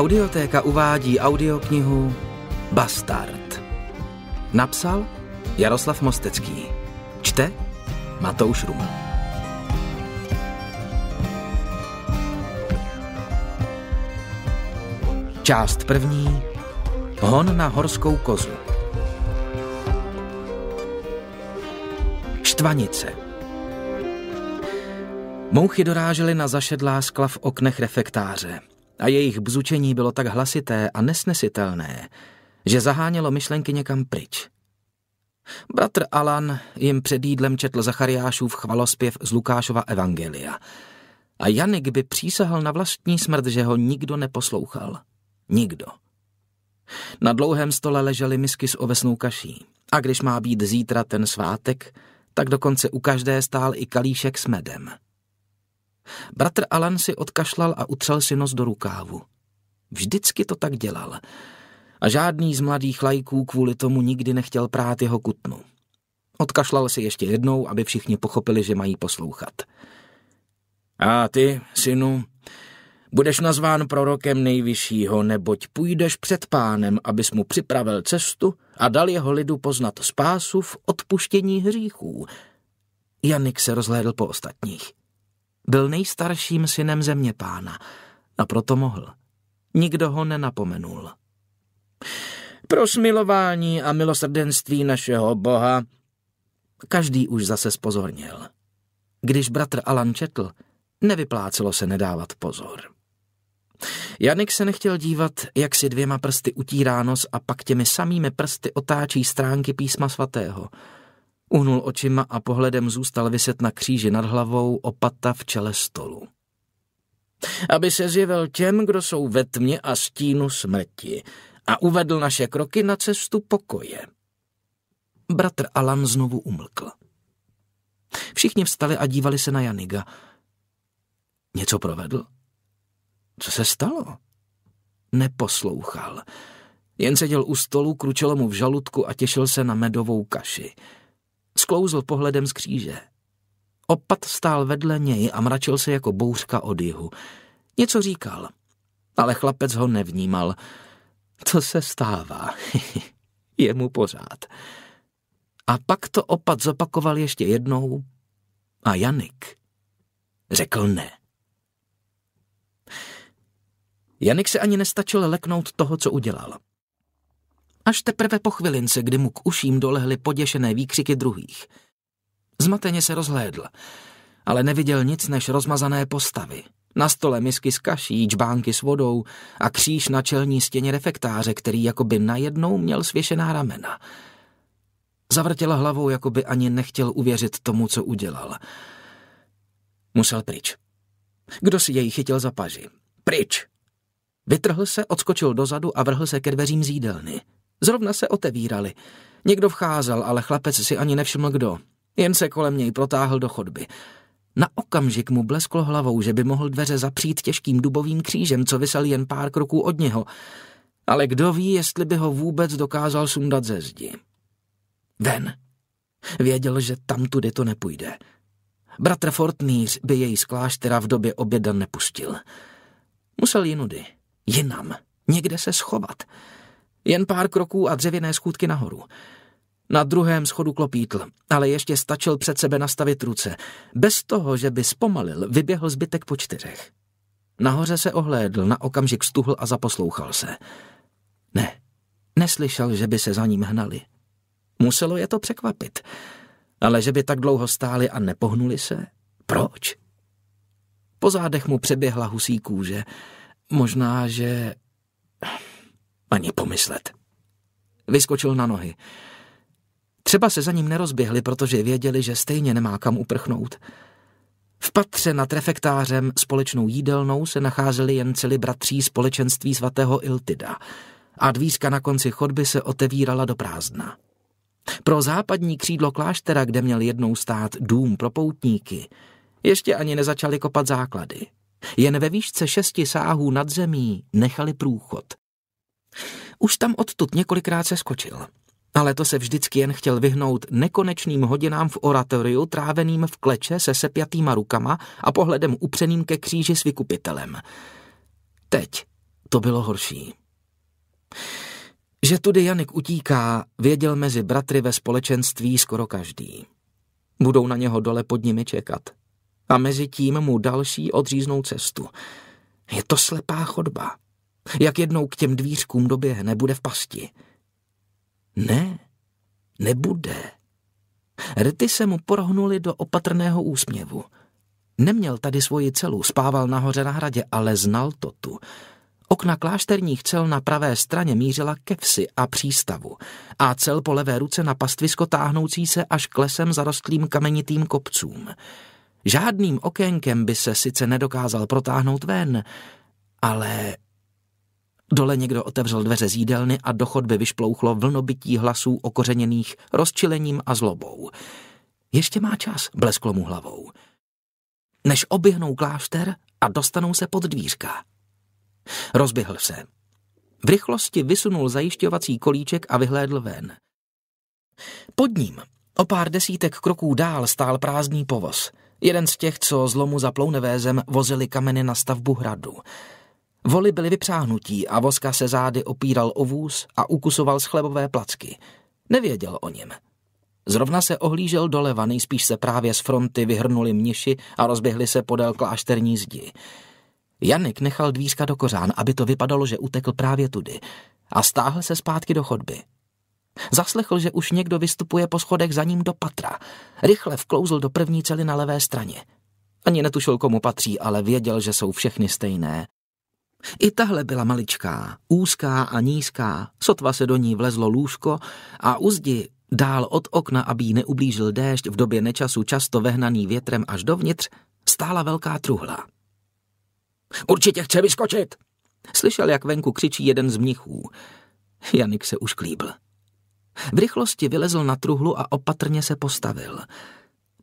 Audiotéka uvádí audioknihu Bastard. Napsal Jaroslav Mostecký. Čte Matouš Ruml. Část první. Hon na horskou kozu. Štvanice. Mouchy dorážely na zašedlá skla v oknech refektáře a jejich bzučení bylo tak hlasité a nesnesitelné, že zahánělo myšlenky někam pryč. Bratr Alan jim před jídlem četl Zachariášův chvalospěv z Lukášova Evangelia. A Janik by přísahal na vlastní smrt, že ho nikdo neposlouchal. Nikdo. Na dlouhém stole ležely misky s ovesnou kaší. A když má být zítra ten svátek, tak dokonce u každé stál i kalíšek s medem. Bratr Alan si odkašlal a utřel si nos do rukávu. Vždycky to tak dělal. A žádný z mladých lajků kvůli tomu nikdy nechtěl prát jeho kutnu. Odkašlal si ještě jednou, aby všichni pochopili, že mají poslouchat. A ty, synu, budeš nazván prorokem nejvyššího, neboť půjdeš před pánem, abys mu připravil cestu a dal jeho lidu poznat spásu v odpuštění hříchů. Janik se rozhlédl po ostatních. Byl nejstarším synem země pána a proto mohl. Nikdo ho nenapomenul. Pro smilování a milosrdenství našeho Boha každý už zase spozornil. Když bratr Alan četl, nevyplácelo se nedávat pozor. Janik se nechtěl dívat, jak si dvěma prsty utírá nos a pak těmi samými prsty otáčí stránky písma svatého – Unul očima a pohledem zůstal vyset na kříži nad hlavou, opata v čele stolu. Aby se zjevil těm, kdo jsou ve tmě a stínu smrti a uvedl naše kroky na cestu pokoje. Bratr Alan znovu umlkl. Všichni vstali a dívali se na Janiga. Něco provedl? Co se stalo? Neposlouchal. Jen seděl u stolu, kručelo mu v žaludku a těšil se na medovou kaši sklouzl pohledem z kříže. Opat stál vedle něj a mračil se jako bouřka od jihu. Něco říkal, ale chlapec ho nevnímal. Co se stává. Je mu pořád. A pak to opat zopakoval ještě jednou a Janik řekl ne. Janik se ani nestačil leknout toho, co udělal. Až teprve po chvilince, kdy mu k uším dolehly poděšené výkřiky druhých. Zmateně se rozhlédl, ale neviděl nic než rozmazané postavy. Na stole misky s kaší, čbánky s vodou a kříž na čelní stěně refektáře, který jakoby najednou měl svěšená ramena. Zavrtěl hlavou, jakoby ani nechtěl uvěřit tomu, co udělal. Musel pryč. Kdo si jej chytil za paži? Pryč! Vytrhl se, odskočil dozadu a vrhl se ke dveřím z jídelny. Zrovna se otevírali. Někdo vcházel, ale chlapec si ani nevšiml kdo. Jen se kolem něj protáhl do chodby. Na okamžik mu blesklo hlavou, že by mohl dveře zapřít těžkým dubovým křížem, co vysel jen pár kroků od něho. Ale kdo ví, jestli by ho vůbec dokázal sundat ze zdi. Ven. Věděl, že tam tudy to nepůjde. Bratr Fortnýř by jej z kláštera v době oběda nepustil. Musel jinudy, jinam, někde se schovat. Jen pár kroků a dřevěné schůdky nahoru. Na druhém schodu klopítl, ale ještě stačil před sebe nastavit ruce. Bez toho, že by zpomalil, vyběhl zbytek po čtyřech. Nahoře se ohlédl, na okamžik stuhl a zaposlouchal se. Ne, neslyšel, že by se za ním hnali. Muselo je to překvapit. Ale že by tak dlouho stáli a nepohnuli se? Proč? Po zádech mu přeběhla husí kůže. Možná, že ani pomyslet. Vyskočil na nohy. Třeba se za ním nerozběhli, protože věděli, že stejně nemá kam uprchnout. V patře nad refektářem společnou jídelnou se nacházeli jen celi bratří společenství svatého Iltida a dvířka na konci chodby se otevírala do prázdna. Pro západní křídlo kláštera, kde měl jednou stát dům pro poutníky, ještě ani nezačali kopat základy. Jen ve výšce šesti sáhů nad zemí nechali průchod, už tam odtud několikrát se skočil. Ale to se vždycky jen chtěl vyhnout nekonečným hodinám v oratoriu tráveným v kleče se sepjatýma rukama a pohledem upřeným ke kříži s vykupitelem. Teď to bylo horší. Že tudy Janik utíká, věděl mezi bratry ve společenství skoro každý. Budou na něho dole pod nimi čekat. A mezi tím mu další odříznou cestu. Je to slepá chodba. Jak jednou k těm dvířkům doběhne, bude v pasti. Ne, nebude. Rty se mu porohnuli do opatrného úsměvu. Neměl tady svoji celu, spával nahoře na hradě, ale znal to tu. Okna klášterních cel na pravé straně mířila ke vsi a přístavu a cel po levé ruce na pastvisko táhnoucí se až k lesem zarostlým kamenitým kopcům. Žádným okénkem by se sice nedokázal protáhnout ven, ale Dole někdo otevřel dveře z jídelny a do chodby vyšplouchlo vlnobytí hlasů okořeněných rozčilením a zlobou. Ještě má čas, blesklo mu hlavou. Než oběhnou klášter a dostanou se pod dvířka. Rozběhl se. V rychlosti vysunul zajišťovací kolíček a vyhlédl ven. Pod ním, o pár desítek kroků dál, stál prázdný povoz. Jeden z těch, co zlomu za plounevézem vozili kameny na stavbu hradu. Voli byly vypřáhnutí a voska se zády opíral o vůz a ukusoval z chlebové placky. Nevěděl o něm. Zrovna se ohlížel doleva, nejspíš se právě z fronty vyhrnuli mniši a rozběhli se podél klášterní zdi. Janik nechal dvířka do kořán, aby to vypadalo, že utekl právě tudy a stáhl se zpátky do chodby. Zaslechl, že už někdo vystupuje po schodech za ním do patra. Rychle vklouzl do první cely na levé straně. Ani netušil, komu patří, ale věděl, že jsou všechny stejné. I tahle byla maličká, úzká a nízká, sotva se do ní vlezlo lůžko a uzdi dál od okna, aby ji neublížil déšť v době nečasu často vehnaný větrem až dovnitř, stála velká truhla. Určitě chce vyskočit! Slyšel, jak venku křičí jeden z mnichů. Janik se už klíbl. V rychlosti vylezl na truhlu a opatrně se postavil.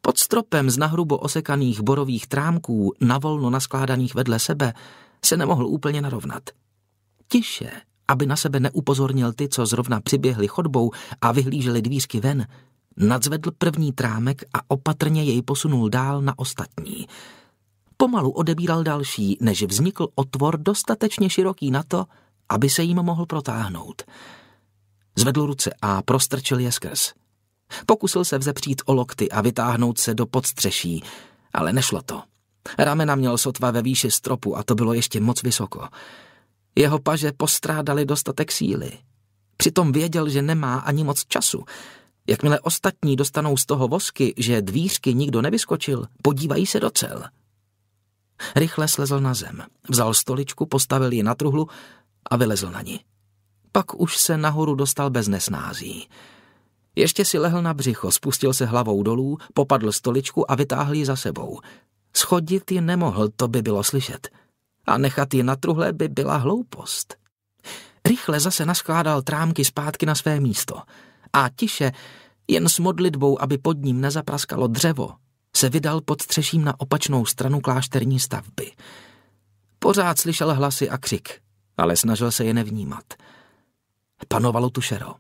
Pod stropem z nahrubo osekaných borových trámků, navolno naskládaných vedle sebe, se nemohl úplně narovnat. Tiše, aby na sebe neupozornil ty, co zrovna přiběhli chodbou a vyhlíželi dvířky ven, nadzvedl první trámek a opatrně jej posunul dál na ostatní. Pomalu odebíral další, než vznikl otvor dostatečně široký na to, aby se jim mohl protáhnout. Zvedl ruce a prostrčil je skrz. Pokusil se vzepřít o lokty a vytáhnout se do podstřeší, ale nešlo to. Ramena měl sotva ve výši stropu a to bylo ještě moc vysoko. Jeho paže postrádali dostatek síly. Přitom věděl, že nemá ani moc času. Jakmile ostatní dostanou z toho vosky, že dvířky nikdo nevyskočil, podívají se do cel. Rychle slezl na zem, vzal stoličku, postavil ji na truhlu a vylezl na ní. Pak už se nahoru dostal bez nesnází. Ještě si lehl na břicho, spustil se hlavou dolů, popadl stoličku a vytáhl ji za sebou. Schodit ji nemohl, to by bylo slyšet. A nechat ji na truhle by byla hloupost. Rychle zase naskládal trámky zpátky na své místo a tiše, jen s modlitbou, aby pod ním nezapraskalo dřevo, se vydal pod střeším na opačnou stranu klášterní stavby. Pořád slyšel hlasy a křik, ale snažil se je nevnímat. Panovalo tu šero.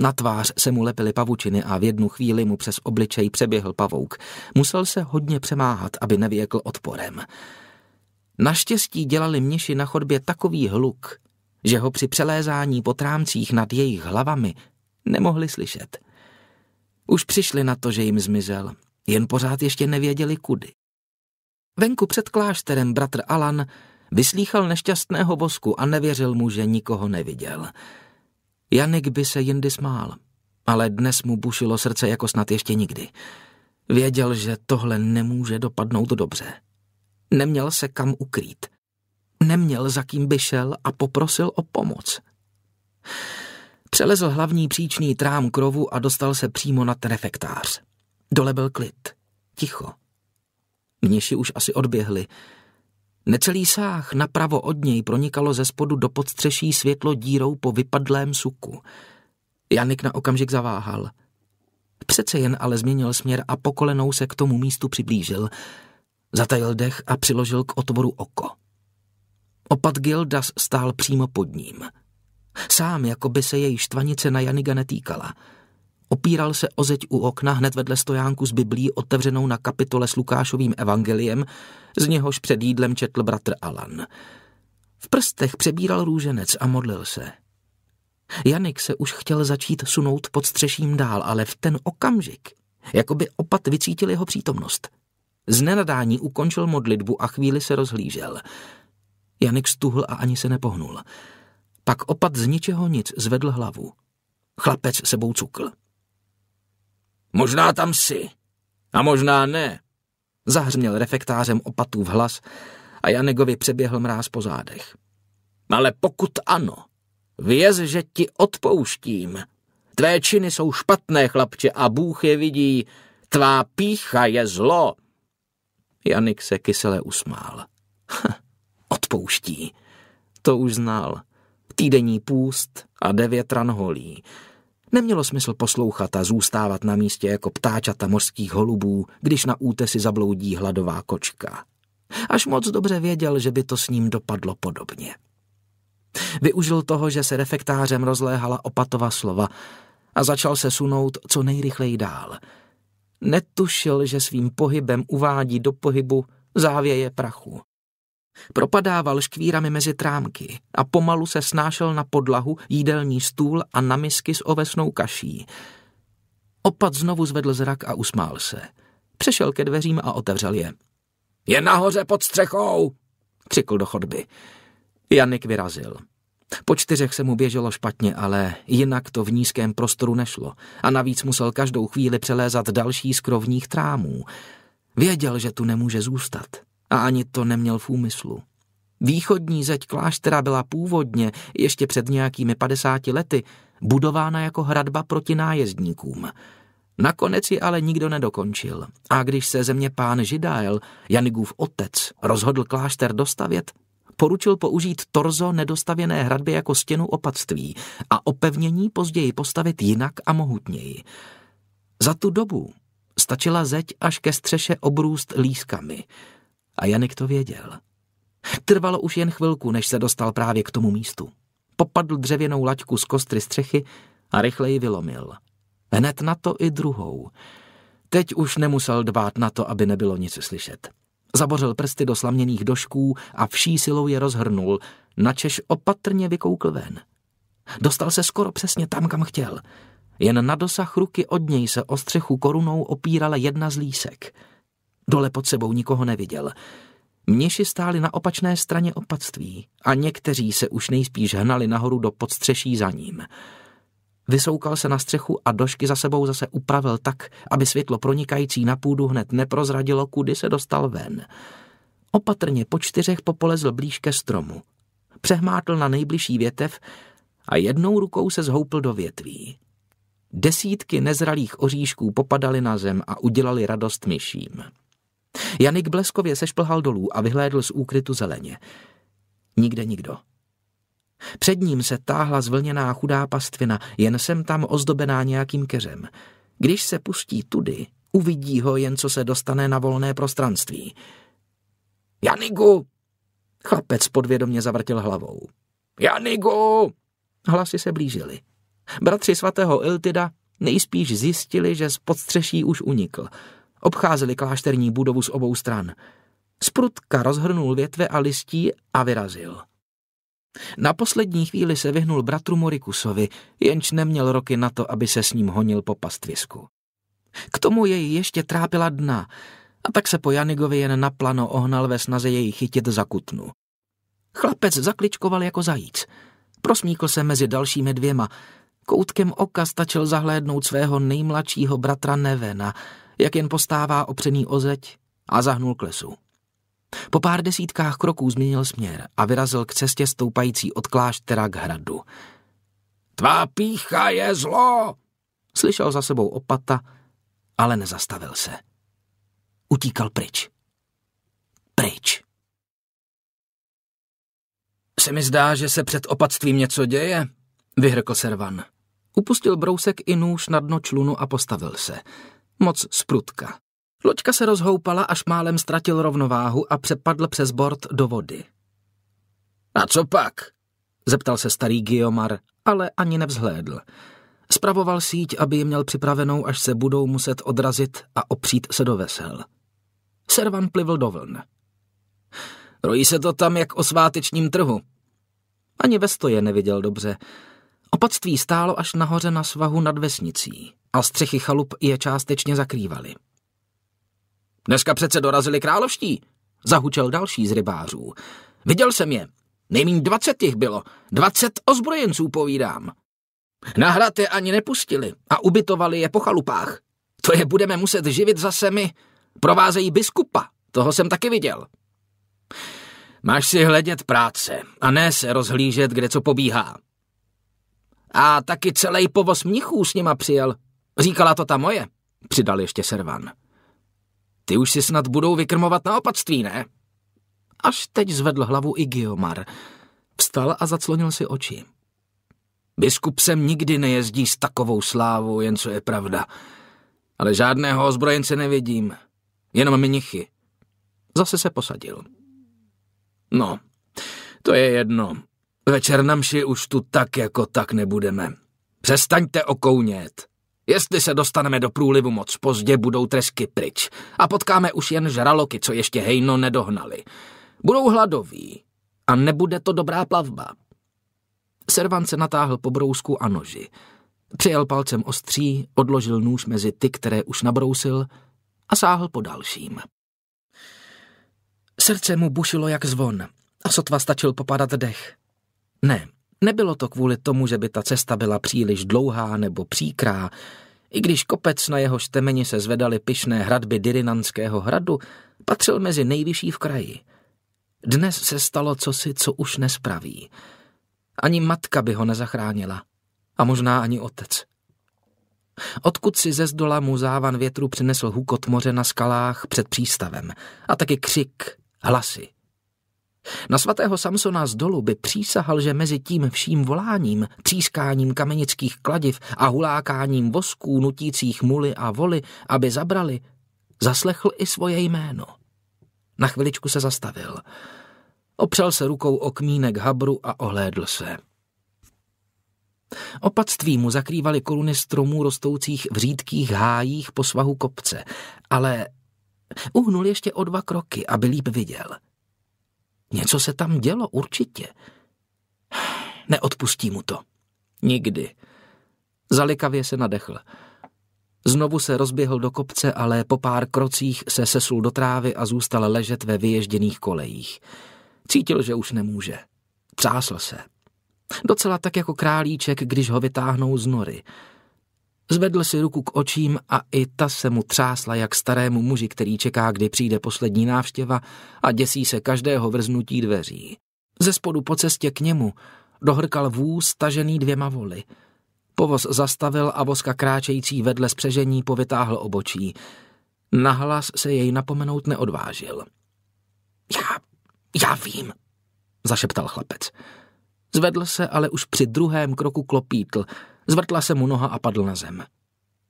Na tvář se mu lepily pavučiny a v jednu chvíli mu přes obličej přeběhl pavouk. Musel se hodně přemáhat, aby nevěkl odporem. Naštěstí dělali měši na chodbě takový hluk, že ho při přelézání po trámcích nad jejich hlavami nemohli slyšet. Už přišli na to, že jim zmizel, jen pořád ještě nevěděli kudy. Venku před klášterem bratr Alan vyslýchal nešťastného bosku a nevěřil mu, že nikoho neviděl – Janek by se jindy smál, ale dnes mu bušilo srdce jako snad ještě nikdy. Věděl, že tohle nemůže dopadnout dobře. Neměl se kam ukrýt. Neměl, za kým by šel a poprosil o pomoc. Přelezl hlavní příčný trám krovu a dostal se přímo nad refektář. Dole byl klid. Ticho. Mniši už asi odběhli. Necelý sáh napravo od něj pronikalo ze spodu do podstřeší světlo dírou po vypadlém suku. Janik na okamžik zaváhal. Přece jen ale změnil směr a pokolenou se k tomu místu přiblížil. Zatajil dech a přiložil k otvoru oko. Opat Gildas stál přímo pod ním. Sám, jako by se její štvanice na Janiga netýkala – Opíral se o zeď u okna hned vedle stojánku s Biblí otevřenou na kapitole s Lukášovým evangeliem, z něhož před jídlem četl bratr Alan. V prstech přebíral růženec a modlil se. Janik se už chtěl začít sunout pod střeším dál, ale v ten okamžik, jako by opat vycítil jeho přítomnost. Z nenadání ukončil modlitbu a chvíli se rozhlížel. Janik stuhl a ani se nepohnul. Pak opat z ničeho nic zvedl hlavu. Chlapec sebou cukl. Možná tam jsi. A možná ne. Zahřměl refektářem opatů v hlas a Janegovi přeběhl mráz po zádech. Ale pokud ano, věz, že ti odpouštím. Tvé činy jsou špatné, chlapče, a Bůh je vidí. Tvá pícha je zlo. Janik se kysele usmál. Hm, odpouští. To už znal. Týdenní půst a devět ran holí. Nemělo smysl poslouchat a zůstávat na místě jako ptáčata mořských holubů, když na útesy zabloudí hladová kočka. Až moc dobře věděl, že by to s ním dopadlo podobně. Využil toho, že se refektářem rozléhala opatova slova a začal se sunout co nejrychleji dál. Netušil, že svým pohybem uvádí do pohybu závěje prachu. Propadával škvírami mezi trámky a pomalu se snášel na podlahu, jídelní stůl a na misky s ovesnou kaší. Opat znovu zvedl zrak a usmál se. Přešel ke dveřím a otevřel je. Je nahoře pod střechou! křikl do chodby. Janik vyrazil. Po čtyřech se mu běželo špatně, ale jinak to v nízkém prostoru nešlo a navíc musel každou chvíli přelézat další z krovních trámů. Věděl, že tu nemůže zůstat a ani to neměl v úmyslu. Východní zeď kláštera byla původně, ještě před nějakými 50 lety, budována jako hradba proti nájezdníkům. Nakonec ji ale nikdo nedokončil. A když se země pán Židael, Janigův otec, rozhodl klášter dostavět, poručil použít torzo nedostavěné hradby jako stěnu opatství a opevnění později postavit jinak a mohutněji. Za tu dobu stačila zeď až ke střeše obrůst lískami – a Janek to věděl. Trvalo už jen chvilku, než se dostal právě k tomu místu. Popadl dřevěnou laťku z kostry střechy a rychle ji vylomil. Hned na to i druhou. Teď už nemusel dbát na to, aby nebylo nic slyšet. Zabořil prsty do slaměných došků a vší silou je rozhrnul, načež opatrně vykoukl ven. Dostal se skoro přesně tam, kam chtěl. Jen na dosah ruky od něj se o střechu korunou opírala jedna z lísek — Dole pod sebou nikoho neviděl. Mniši stáli na opačné straně opatství a někteří se už nejspíš hnali nahoru do podstřeší za ním. Vysoukal se na střechu a došky za sebou zase upravil tak, aby světlo pronikající na půdu hned neprozradilo, kudy se dostal ven. Opatrně po čtyřech popolezl blíž ke stromu. Přehmátl na nejbližší větev a jednou rukou se zhoupl do větví. Desítky nezralých oříšků popadaly na zem a udělali radost myším. Janik bleskově sešplhal dolů a vyhlédl z úkrytu zeleně. Nikde nikdo. Před ním se táhla zvlněná chudá pastvina, jen sem tam ozdobená nějakým keřem. Když se pustí tudy, uvidí ho jen, co se dostane na volné prostranství. Janigu! Chlapec podvědomě zavrtil hlavou. Janigu! Hlasy se blížily. Bratři svatého Iltida nejspíš zjistili, že z podstřeší už unikl. Obcházeli klášterní budovu z obou stran. Sprutka rozhrnul větve a listí a vyrazil. Na poslední chvíli se vyhnul bratru Morikusovi, jenž neměl roky na to, aby se s ním honil po pastvisku. K tomu jej ještě trápila dna, a tak se po Janigovi jen naplano ohnal ve snaze jej chytit za kutnu. Chlapec zakličkoval jako zajíc. Prosmíkl se mezi dalšími dvěma. Koutkem oka stačil zahlédnout svého nejmladšího bratra Nevena, jak jen postává opřený o zeď a zahnul k lesu. Po pár desítkách kroků změnil směr a vyrazil k cestě stoupající od kláštera k hradu. Tvá pícha je zlo! Slyšel za sebou opata, ale nezastavil se. Utíkal pryč. Pryč. Se mi zdá, že se před opatstvím něco děje, vyhrkl Servan. Upustil brousek i nůž na dno člunu a postavil se moc sprutka. Loďka se rozhoupala, až málem ztratil rovnováhu a přepadl přes bord do vody. A co pak? Zeptal se starý Giomar, ale ani nevzhlédl. Spravoval síť, aby ji měl připravenou, až se budou muset odrazit a opřít se do vesel. Servan plivl do vln. Rojí se to tam jak o svátečním trhu. Ani ve stoje neviděl dobře. Opatství stálo až nahoře na svahu nad vesnicí a střechy chalup je částečně zakrývaly. Dneska přece dorazili královští, zahučel další z rybářů. Viděl jsem je. Nejméně dvacet jich bylo. Dvacet ozbrojenců, povídám. Na hrad je ani nepustili a ubytovali je po chalupách. To je budeme muset živit zase my. Provázejí biskupa, toho jsem taky viděl. Máš si hledět práce a ne se rozhlížet, kde co pobíhá. A taky celý povoz mnichů s nima přijel, Říkala to ta moje, přidal ještě Servan. Ty už si snad budou vykrmovat na opatství, ne? Až teď zvedl hlavu i Giomar. Vstal a zaclonil si oči. Biskup sem nikdy nejezdí s takovou slávou, jen co je pravda. Ale žádného ozbrojence nevidím. Jenom mnichy. Zase se posadil. No, to je jedno. Večer na mši už tu tak jako tak nebudeme. Přestaňte okounět. Jestli se dostaneme do průlivu moc pozdě, budou tresky pryč a potkáme už jen žraloky, co ještě hejno nedohnali. Budou hladoví a nebude to dobrá plavba. Servan se natáhl po brousku a noži. Přijel palcem ostří, odložil nůž mezi ty, které už nabrousil a sáhl po dalším. Srdce mu bušilo jak zvon a sotva stačil popadat dech. Ne, Nebylo to kvůli tomu, že by ta cesta byla příliš dlouhá nebo příkrá. I když kopec na jeho štemeni se zvedaly pyšné hradby Dyrinanského hradu, patřil mezi nejvyšší v kraji. Dnes se stalo cosi, co už nespraví. Ani matka by ho nezachránila. A možná ani otec. Odkud si ze zdola mu závan větru přinesl hukot moře na skalách před přístavem a taky křik, hlasy, na svatého Samsona z dolu by přísahal, že mezi tím vším voláním, třískáním kamenických kladiv a hulákáním vosků nutících muly a voly, aby zabrali, zaslechl i svoje jméno. Na chviličku se zastavil. Opřel se rukou o kmínek habru a ohlédl se. Opatství mu zakrývaly koruny stromů rostoucích v řídkých hájích po svahu kopce, ale uhnul ještě o dva kroky, aby líp viděl – Něco se tam dělo, určitě. Neodpustí mu to. Nikdy. Zalikavě se nadechl. Znovu se rozběhl do kopce, ale po pár krocích se sesul do trávy a zůstal ležet ve vyježděných kolejích. Cítil, že už nemůže. Třásl se. Docela tak jako králíček, když ho vytáhnou z nory. Zvedl si ruku k očím a i ta se mu třásla jak starému muži, který čeká, kdy přijde poslední návštěva a děsí se každého vrznutí dveří. Ze spodu po cestě k němu dohrkal vůz tažený dvěma voly. Povoz zastavil a voska kráčející vedle spřežení povytáhl obočí. Nahlas se jej napomenout neodvážil. Já, já vím, zašeptal chlapec. Zvedl se, ale už při druhém kroku klopítl – Zvrtla se mu noha a padl na zem.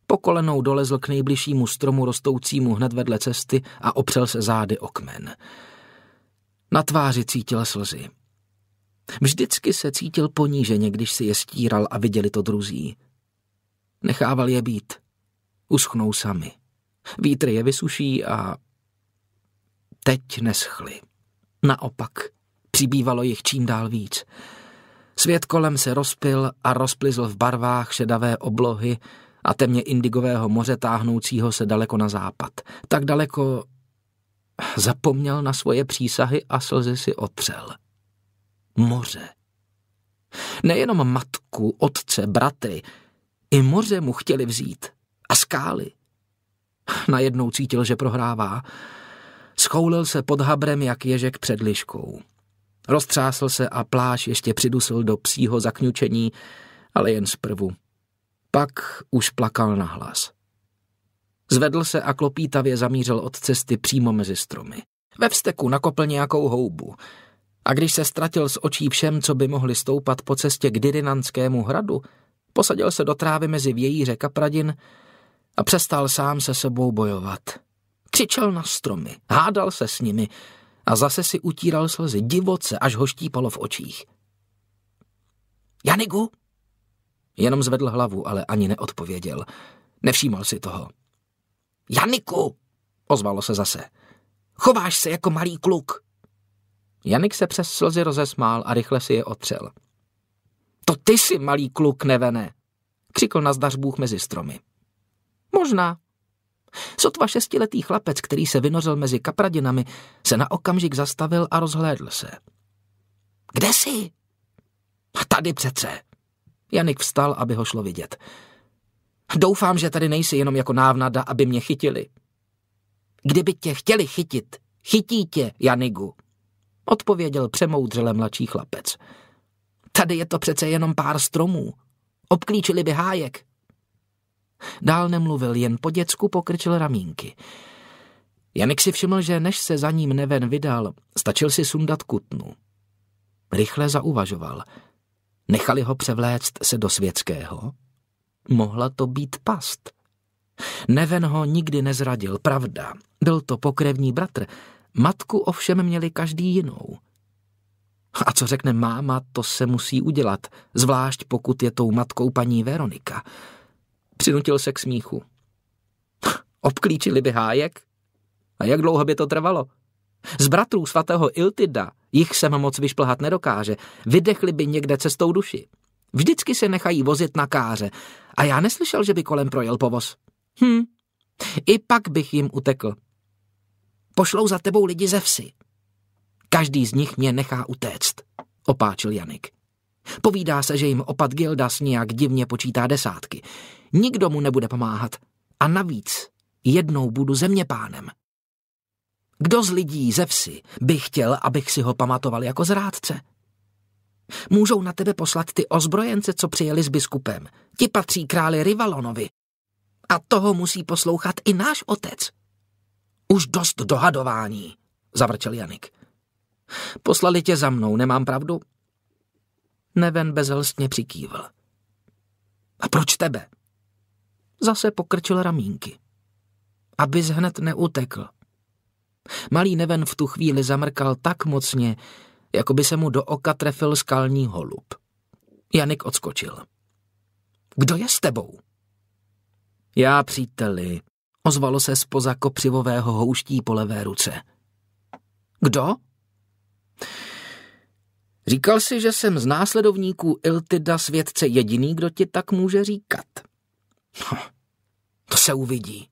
Po kolenou dolezl k nejbližšímu stromu rostoucímu hned vedle cesty a opřel se zády o kmen. Na tváři cítil slzy. Vždycky se cítil poníženě, když si je stíral a viděli to druzí. Nechával je být. Uschnou sami. Vítr je vysuší a... Teď neschly. Naopak, přibývalo jich čím dál víc. Svět kolem se rozpil a rozplizl v barvách šedavé oblohy a temně indigového moře táhnoucího se daleko na západ. Tak daleko zapomněl na svoje přísahy a slzy si otřel. Moře. Nejenom matku, otce, bratry, i moře mu chtěli vzít. A skály. Najednou cítil, že prohrává. Schoulil se pod habrem jak ježek před liškou. Roztřásl se a pláž ještě přidusil do psího zakňučení, ale jen zprvu. Pak už plakal na hlas. Zvedl se a klopítavě zamířil od cesty přímo mezi stromy. Ve vsteku nakopl nějakou houbu. A když se ztratil z očí všem, co by mohli stoupat po cestě k Dirinanskému hradu, posadil se do trávy mezi vějíře kapradin a přestal sám se sebou bojovat. Křičel na stromy, hádal se s nimi, a zase si utíral slzy divoce, až ho štípalo v očích. Janigu? Jenom zvedl hlavu, ale ani neodpověděl. Nevšímal si toho. Janiku! Ozvalo se zase. Chováš se jako malý kluk. Janik se přes slzy rozesmál a rychle si je otřel. To ty jsi malý kluk, nevene, křikl na zdařbůh mezi stromy. Možná, Sotva šestiletý chlapec, který se vynořil mezi kapradinami, se na okamžik zastavil a rozhlédl se. Kde jsi? Tady přece. Janik vstal, aby ho šlo vidět. Doufám, že tady nejsi jenom jako návnada, aby mě chytili. Kdyby tě chtěli chytit, chytí tě, Janigu, odpověděl přemoudřele mladší chlapec. Tady je to přece jenom pár stromů. Obklíčili by hájek, Dál nemluvil, jen po děcku pokrčil ramínky. Janek si všiml, že než se za ním neven vydal, stačil si sundat kutnu. Rychle zauvažoval. Nechali ho převléct se do světského? Mohla to být past. Neven ho nikdy nezradil, pravda. Byl to pokrevní bratr. Matku ovšem měli každý jinou. A co řekne máma, to se musí udělat, zvlášť pokud je tou matkou paní Veronika. Přinutil se k smíchu. Obklíčili by hájek? A jak dlouho by to trvalo? Z bratrů svatého Iltida jich sem moc vyšplhat nedokáže. Vydechli by někde cestou duši. Vždycky se nechají vozit na káře. A já neslyšel, že by kolem projel povoz. Hm, i pak bych jim utekl. Pošlou za tebou lidi ze vsi. Každý z nich mě nechá utéct, opáčil Janik. Povídá se, že jim opat Gildas nějak divně počítá desátky. Nikdo mu nebude pomáhat. A navíc jednou budu zeměpánem. Kdo z lidí ze vsi by chtěl, abych si ho pamatoval jako zrádce? Můžou na tebe poslat ty ozbrojence, co přijeli s biskupem. Ti patří králi Rivalonovi. A toho musí poslouchat i náš otec. Už dost dohadování, zavrčel Janik. Poslali tě za mnou, nemám pravdu? Neven bezhlstně přikývl. A proč tebe? Zase pokrčil ramínky. Aby hned neutekl. Malý Neven v tu chvíli zamrkal tak mocně, jako by se mu do oka trefil skalní holub. Janik odskočil. Kdo je s tebou? Já, příteli, ozvalo se spoza kopřivového houští po levé ruce. Kdo? Říkal si, že jsem z následovníků Iltida světce jediný, kdo ti tak může říkat. No, to se uvidí,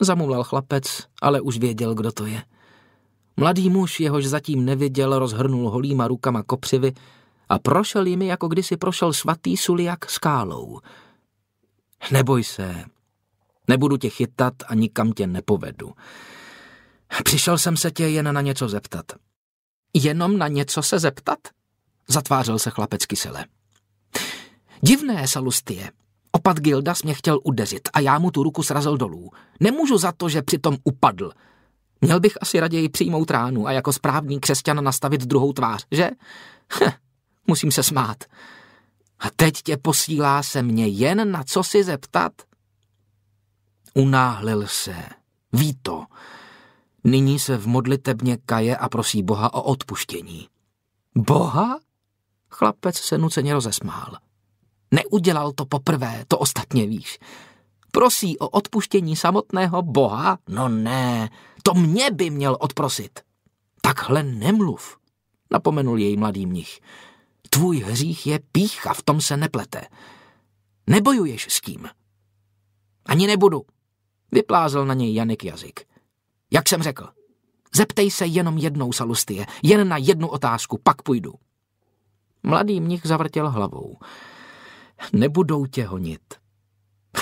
Zamumlal chlapec, ale už věděl, kdo to je. Mladý muž, jehož zatím neviděl, rozhrnul holýma rukama kopřivy a prošel jimi, jako kdysi prošel svatý suliak skálou. Neboj se, nebudu tě chytat a nikam tě nepovedu. Přišel jsem se tě jen na něco zeptat. Jenom na něco se zeptat? Zatvářel se chlapec kysele. Divné, Salustie. Opat Gildas mě chtěl udeřit a já mu tu ruku srazil dolů. Nemůžu za to, že přitom upadl. Měl bych asi raději přijmout ránu a jako správný křesťan nastavit druhou tvář, že? Heh, musím se smát. A teď tě posílá se mě jen na co si zeptat? Unáhlil se. Ví to. Nyní se v modlitebně kaje a prosí Boha o odpuštění. Boha? Chlapec se nuceně rozesmál. Neudělal to poprvé, to ostatně víš. Prosí o odpuštění samotného Boha? No ne, to mě by měl odprosit. Takhle nemluv, napomenul jej mladý mnich. Tvůj hřích je pícha, v tom se neplete. Nebojuješ s tím. Ani nebudu, vyplázl na něj Janek jazyk. Jak jsem řekl, zeptej se jenom jednou, Salustie, jen na jednu otázku, pak půjdu. Mladý mnich zavrtěl hlavou. Nebudou tě honit.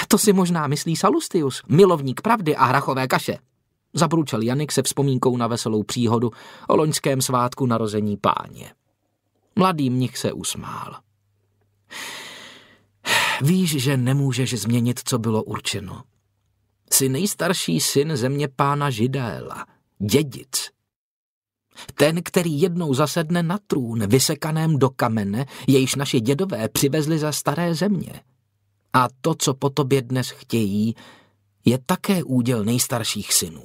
To si možná myslí Salustius, milovník pravdy a hrachové kaše. Zabručel Janik se vzpomínkou na veselou příhodu o loňském svátku narození páně. Mladý mnich se usmál. Víš, že nemůžeš změnit, co bylo určeno. Jsi nejstarší syn země pána Židaela, dědic. Ten, který jednou zasedne na trůn, vysekaném do kamene, jejíž naši dědové přivezli za staré země. A to, co po tobě dnes chtějí, je také úděl nejstarších synů.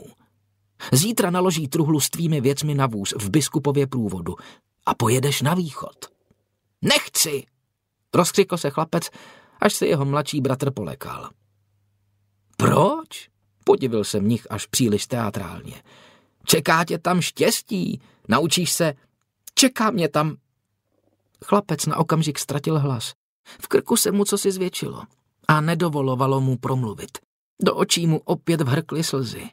Zítra naloží truhlu s tvými věcmi na vůz v biskupově průvodu a pojedeš na východ. Nechci! Rozkřikl se chlapec, až se jeho mladší bratr polekal. Proč? Podivil se mnich až příliš teatrálně. Čeká tě tam štěstí. Naučíš se. Čeká mě tam. Chlapec na okamžik ztratil hlas. V krku se mu co si zvětšilo a nedovolovalo mu promluvit. Do očí mu opět vhrkly slzy.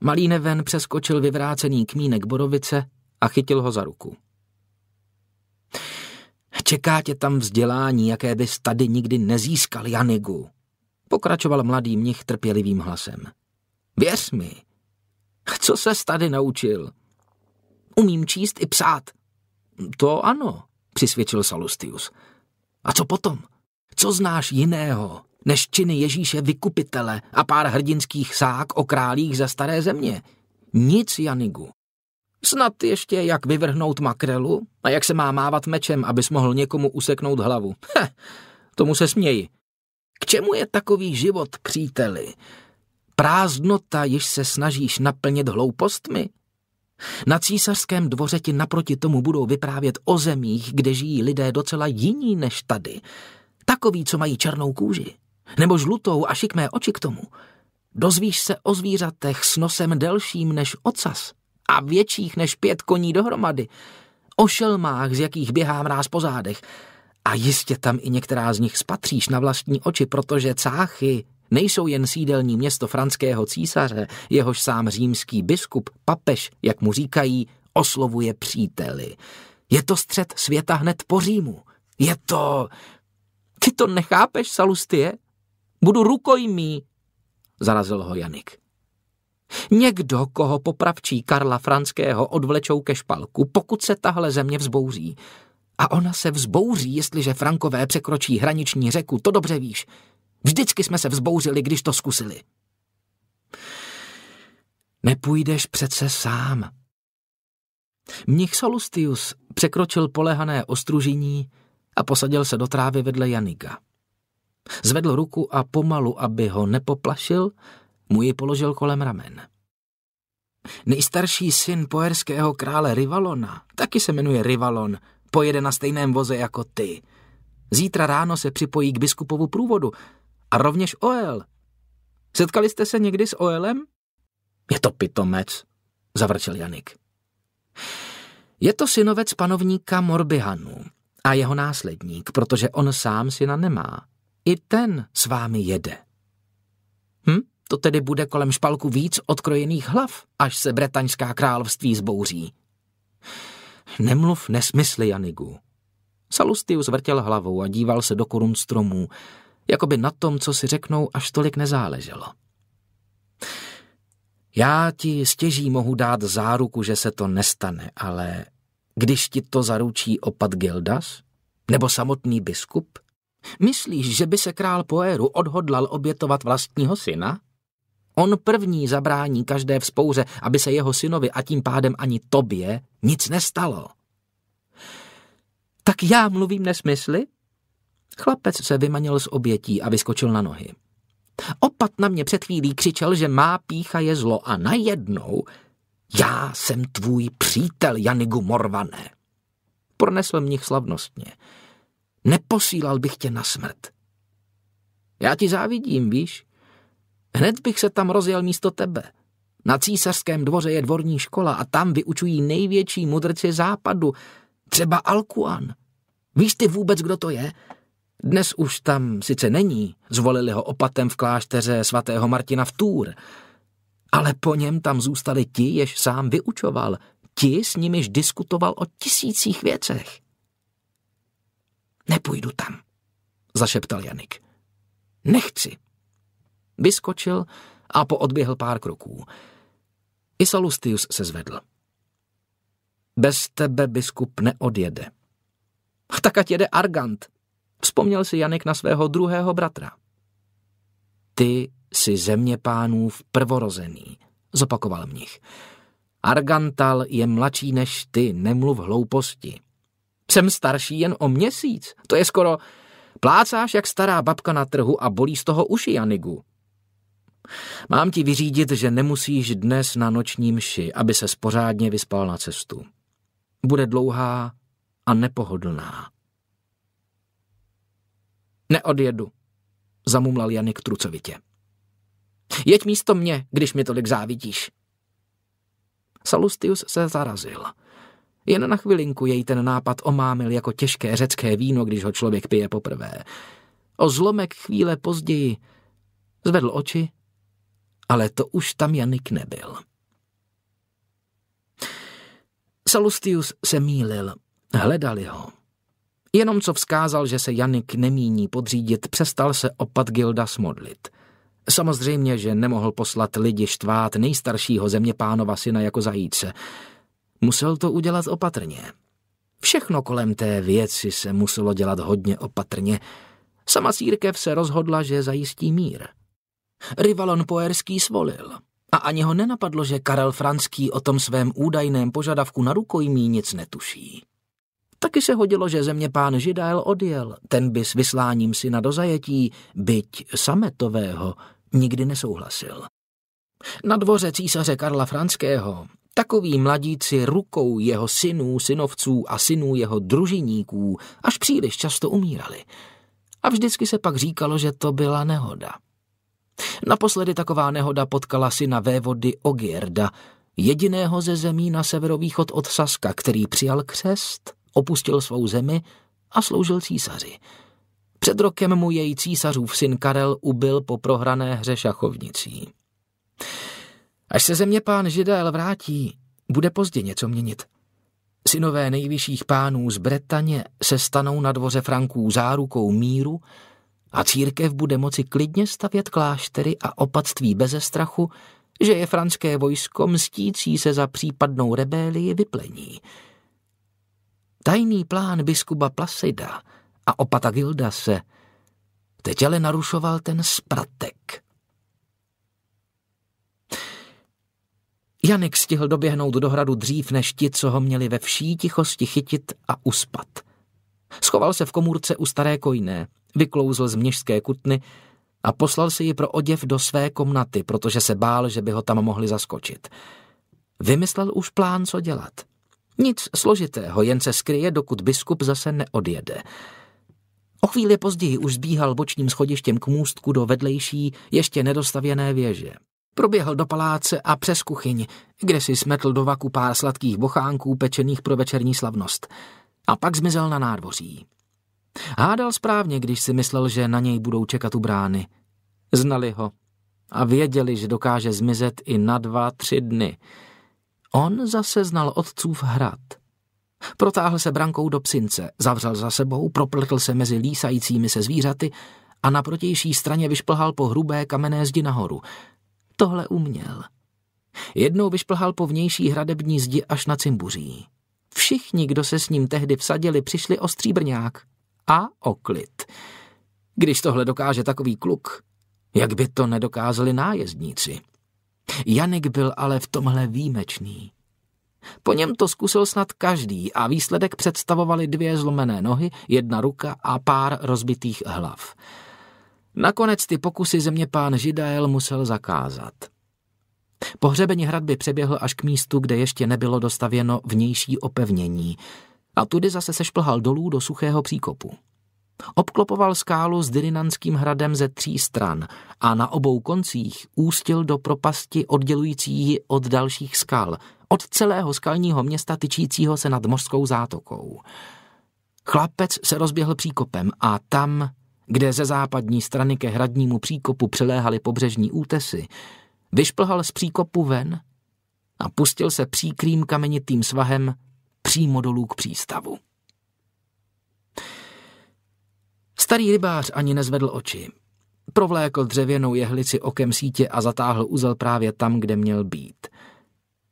Malý neven přeskočil vyvrácený kmínek borovice a chytil ho za ruku. Čeká tě tam vzdělání, jaké bys tady nikdy nezískal, Janigu, pokračoval mladý mnich trpělivým hlasem. Věř mi, co se tady naučil? Umím číst i psát. To ano, přisvědčil Salustius. A co potom? Co znáš jiného, než činy Ježíše vykupitele a pár hrdinských sák o králích ze staré země? Nic, Janigu. Snad ještě jak vyvrhnout makrelu a jak se má mávat mečem, abys mohl někomu useknout hlavu. Heh, tomu se směji. K čemu je takový život, příteli? Prázdnota, již se snažíš naplnit hloupostmi? Na císařském dvoře ti naproti tomu budou vyprávět o zemích, kde žijí lidé docela jiní než tady. Takoví, co mají černou kůži, nebo žlutou a šikmé oči k tomu. Dozvíš se o zvířatech s nosem delším než ocas a větších než pět koní dohromady, o šelmách, z jakých běhá mráz po zádech. A jistě tam i některá z nich spatříš na vlastní oči, protože cáchy nejsou jen sídelní město franského císaře, jehož sám římský biskup, papež, jak mu říkají, oslovuje příteli. Je to střed světa hned po Římu. Je to... Ty to nechápeš, Salustie? Budu rukojmí, zarazil ho Janik. Někdo, koho popravčí Karla Franského odvlečou ke špalku, pokud se tahle země vzbouří. A ona se vzbouří, jestliže Frankové překročí hraniční řeku, to dobře víš. Vždycky jsme se vzbouřili, když to zkusili. Nepůjdeš přece sám. Mnich Salustius překročil polehané ostružení a posadil se do trávy vedle Janiga. Zvedl ruku a pomalu, aby ho nepoplašil, mu ji položil kolem ramen. Nejstarší syn poerského krále Rivalona, taky se jmenuje Rivalon, pojede na stejném voze jako ty. Zítra ráno se připojí k biskupovu průvodu, a rovněž Oel. Setkali jste se někdy s Oelem? Je to pitomec, zavrčel Janik. Je to synovec panovníka Morbihanu a jeho následník, protože on sám syna nemá. I ten s vámi jede. Hm? To tedy bude kolem špalku víc odkrojených hlav, až se bretaňská království zbouří. Nemluv nesmysly, Janigu. Salustius vrtěl hlavou a díval se do korun stromů, jako by na tom, co si řeknou, až tolik nezáleželo. Já ti stěží mohu dát záruku, že se to nestane, ale když ti to zaručí opat Gildas? Nebo samotný biskup? Myslíš, že by se král Poéru odhodlal obětovat vlastního syna? On první zabrání každé vzpouře, aby se jeho synovi a tím pádem ani tobě nic nestalo. Tak já mluvím nesmysly? Chlapec se vymanil z obětí a vyskočil na nohy. Opat na mě před chvílí křičel, že má pícha je zlo a najednou já jsem tvůj přítel, Janigu Morvané. Pronesl mnich slavnostně. Neposílal bych tě na smrt. Já ti závidím, víš? Hned bych se tam rozjel místo tebe. Na císařském dvoře je dvorní škola a tam vyučují největší mudrci západu, třeba Alkuan. Víš ty vůbec, kdo to je? Dnes už tam sice není, zvolili ho opatem v klášteře svatého Martina v Tůr, ale po něm tam zůstali ti, jež sám vyučoval, ti s nimiž diskutoval o tisících věcech. Nepůjdu tam, zašeptal Janik. Nechci. Vyskočil a poodběhl pár kroků. I Salustius se zvedl. Bez tebe biskup neodjede. Tak ať jede Argant, Vzpomněl si Janek na svého druhého bratra. Ty si země pánův prvorozený, zopakoval mnich. Argantal je mladší než ty, nemluv hlouposti. Jsem starší jen o měsíc, to je skoro... Plácáš jak stará babka na trhu a bolí z toho uši, Janigu. Mám ti vyřídit, že nemusíš dnes na noční mši, aby se spořádně vyspal na cestu. Bude dlouhá a nepohodlná. Neodjedu, zamumlal Janik trucovitě. Jeď místo mě, když mi tolik závidíš. Salustius se zarazil. Jen na chvilinku jej ten nápad omámil jako těžké řecké víno, když ho člověk pije poprvé. O zlomek chvíle později zvedl oči, ale to už tam Janik nebyl. Salustius se mýlil, hledali ho. Jenom co vzkázal, že se Janik nemíní podřídit, přestal se opat Gilda smodlit. Samozřejmě, že nemohl poslat lidi štvát nejstaršího zeměpánova syna jako zajíce. Musel to udělat opatrně. Všechno kolem té věci se muselo dělat hodně opatrně. Sama církev se rozhodla, že zajistí mír. Rivalon Poerský svolil. A ani ho nenapadlo, že Karel Franský o tom svém údajném požadavku na rukojmí nic netuší. Taky se hodilo, že země pán Židael odjel, ten by s vysláním syna do zajetí, byť sametového, nikdy nesouhlasil. Na dvoře císaře Karla Franského takoví mladíci rukou jeho synů, synovců a synů jeho družiníků až příliš často umírali. A vždycky se pak říkalo, že to byla nehoda. Naposledy taková nehoda potkala syna vévody Ogierda, jediného ze zemí na severovýchod od Saska, který přijal křest opustil svou zemi a sloužil císaři. Před rokem mu její císařův syn Karel ubil po prohrané hře šachovnicí. Až se země pán Židel vrátí, bude pozdě něco měnit. Synové nejvyšších pánů z Bretaně se stanou na dvoře Franků zárukou míru a církev bude moci klidně stavět kláštery a opatství beze strachu, že je franské vojsko mstící se za případnou rebélii vyplení – Tajný plán biskupa Placida a opata se teď ale narušoval ten spratek. Janek stihl doběhnout do hradu dřív než ti, co ho měli ve vší tichosti chytit a uspat. Schoval se v komůrce u staré kojné, vyklouzl z měžské kutny a poslal si ji pro oděv do své komnaty, protože se bál, že by ho tam mohli zaskočit. Vymyslel už plán, co dělat – nic složitého, jen se skryje, dokud biskup zase neodjede. O chvíli později už zbíhal bočním schodištěm k můstku do vedlejší, ještě nedostavěné věže. Proběhl do paláce a přes kuchyň, kde si smetl do vaku pár sladkých bochánků pečených pro večerní slavnost. A pak zmizel na nádvoří. Hádal správně, když si myslel, že na něj budou čekat u brány. Znali ho a věděli, že dokáže zmizet i na dva, tři dny – On zase znal otcův hrad. Protáhl se brankou do psince, zavřel za sebou, propletl se mezi lísajícími se zvířaty a na protější straně vyšplhal po hrubé kamenné zdi nahoru. Tohle uměl. Jednou vyšplhal po vnější hradební zdi až na cimbuří. Všichni, kdo se s ním tehdy vsadili, přišli o stříbrňák a o klid. Když tohle dokáže takový kluk, jak by to nedokázali nájezdníci? Janik byl ale v tomhle výjimečný. Po něm to zkusil snad každý a výsledek představovaly dvě zlomené nohy, jedna ruka a pár rozbitých hlav. Nakonec ty pokusy země pán Židael musel zakázat. Pohřebení hradby přeběhl až k místu, kde ještě nebylo dostavěno vnější opevnění a tudy zase sešplhal dolů do suchého příkopu. Obklopoval skálu s Dyrinanským hradem ze tří stran a na obou koncích ústil do propasti oddělující ji od dalších skal, od celého skalního města tyčícího se nad mořskou zátokou. Chlapec se rozběhl příkopem a tam, kde ze západní strany ke hradnímu příkopu přiléhaly pobřežní útesy, vyšplhal z příkopu ven a pustil se příkrým kamenitým svahem přímo dolů k přístavu. Starý rybář ani nezvedl oči. Provlékl dřevěnou jehlici okem sítě a zatáhl uzel právě tam, kde měl být.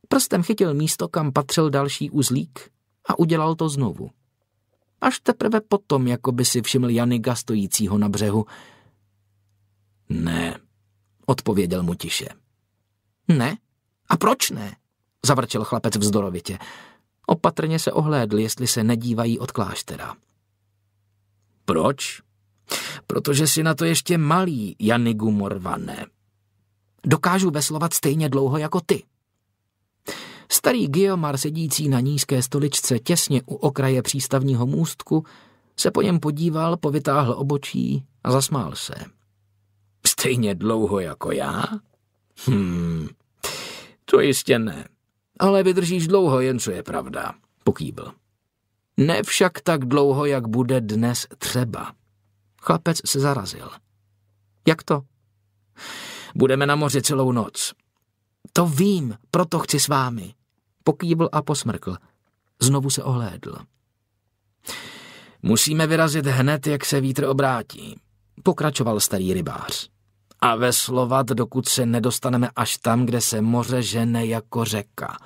Prstem chytil místo, kam patřil další uzlík a udělal to znovu. Až teprve potom, jako by si všiml Janiga stojícího na břehu. Ne, odpověděl mu tiše. Ne? A proč ne? Zavrčel chlapec vzdorovitě. Opatrně se ohlédl, jestli se nedívají od kláštera. Proč? protože si na to ještě malý, Janigu Morvané. Dokážu veslovat stejně dlouho jako ty. Starý Geomar sedící na nízké stoličce těsně u okraje přístavního můstku se po něm podíval, povytáhl obočí a zasmál se. Stejně dlouho jako já? Hmm, to jistě ne. Ale vydržíš dlouho, jen co je pravda, pokýbl. Ne však tak dlouho, jak bude dnes třeba. Chlapec se zarazil. Jak to? Budeme na moři celou noc. To vím, proto chci s vámi. Pokýbl a posmrkl. Znovu se ohlédl. Musíme vyrazit hned, jak se vítr obrátí, pokračoval starý rybář. A veslovat, dokud se nedostaneme až tam, kde se moře žene jako řeka.